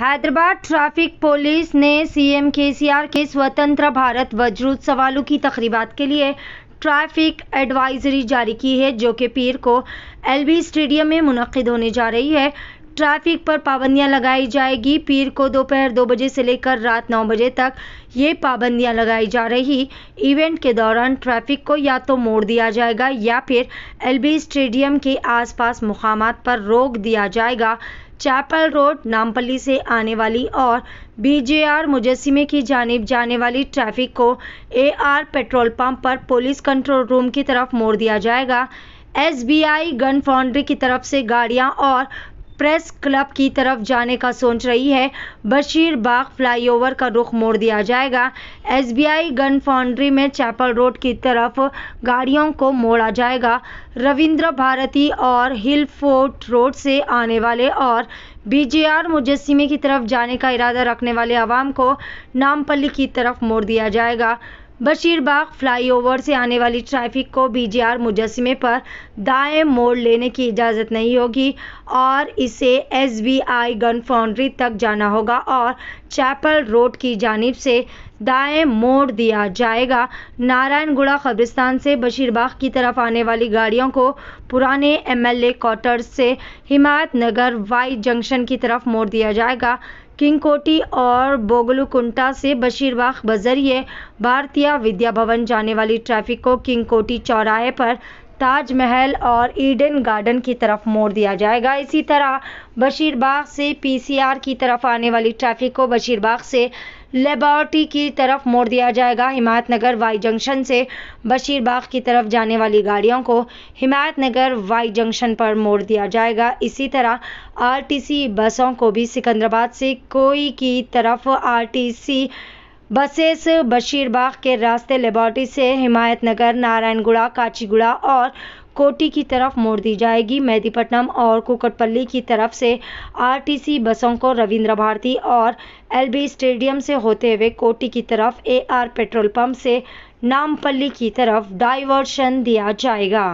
Hyderabad traffic police ने CM KCR के स्वतंत्र भारत सवालों की तकरीबात के लिए ट्रैफिक एडवाइजरी जारी की है जो कि पीर को एलबी स्टेडियम में मुनद होने जा रही है ट्रैफिक पर पाबंदियां लगाई जाएगी पीर को दोपहर दो बजे से लेकर रात नौ बजे तक ये पाबंदियां लगाई जा रही इवेंट के दौरान ट्रैफिक को या तो मोड़ दिया जाएगा या फिर एलबी स्टेडियम के आसपास पास पर रोक दिया जाएगा चैपल रोड नामपल्ली से आने वाली और बीजेआर मुजस्मे की जानब जाने वाली ट्रैफिक को एआर पेट्रोल पंप पर पुलिस कंट्रोल रूम की तरफ मोड़ दिया जाएगा एसबीआई गन फाउंड्री की तरफ से गाड़ियां और प्रेस क्लब की तरफ जाने का सोच रही है बशीर बाग फ्लाईओवर का रुख मोड़ दिया जाएगा एसबीआई गन फाउंड्री में चैपल रोड की तरफ गाड़ियों को मोड़ा जाएगा रविंद्र भारती और हिल फोर्ट रोड से आने वाले और बीजेआर मुजस्मे की तरफ जाने का इरादा रखने वाले आवाम को नामपल्ली की तरफ मोड़ दिया जाएगा बशीरबाग फ्लाईओवर से आने वाली ट्रैफिक को बीजीआर मुजस्मे पर दाएं मोड़ लेने की इजाज़त नहीं होगी और इसे एसबीआई गन फाउंड्री तक जाना होगा और चैपल रोड की जानब से दाएं मोड़ दिया जाएगा नारायणगुड़ा कब्रिस्तान से बशीरबाग की तरफ आने वाली गाड़ियों को पुराने एमएलए एल से हिमायत नगर वाई जंक्शन की तरफ मोड़ दिया जाएगा किंगकोटी और बोगलुकुंटा से बशीरबाग बजरिए भारतीय विद्या भवन जाने वाली ट्रैफिक को किंगकोटी चौराहे पर ताजमहल और ईडन गार्डन की तरफ मोड़ दिया जाएगा इसी तरह बशीरबाग से पीसीआर की तरफ आने वाली ट्रैफिक को बशीरबाग से लेबॉर्टी की तरफ मोड़ दिया जाएगा नगर वाई जंक्शन से बशीरबाग की तरफ जाने वाली गाड़ियों को नगर वाई जंक्शन पर मोड़ दिया जाएगा इसी तरह आरटीसी बसों को भी सिकंदराबाद से कोई की तरफ आरटीसी बसेस बशीरबाग के रास्ते लेबॉर्टी से हिमायत नगर नारायणगुड़ा काचीगुड़ा और कोटी की तरफ मोड़ दी जाएगी मेहदीपट्टनम और कुकटपल्ली की तरफ से आरटीसी बसों को रविंद्र भारती और एलबी स्टेडियम से होते हुए कोटी की तरफ एआर पेट्रोल पंप से नामपल्ली की तरफ डाइवर्शन दिया जाएगा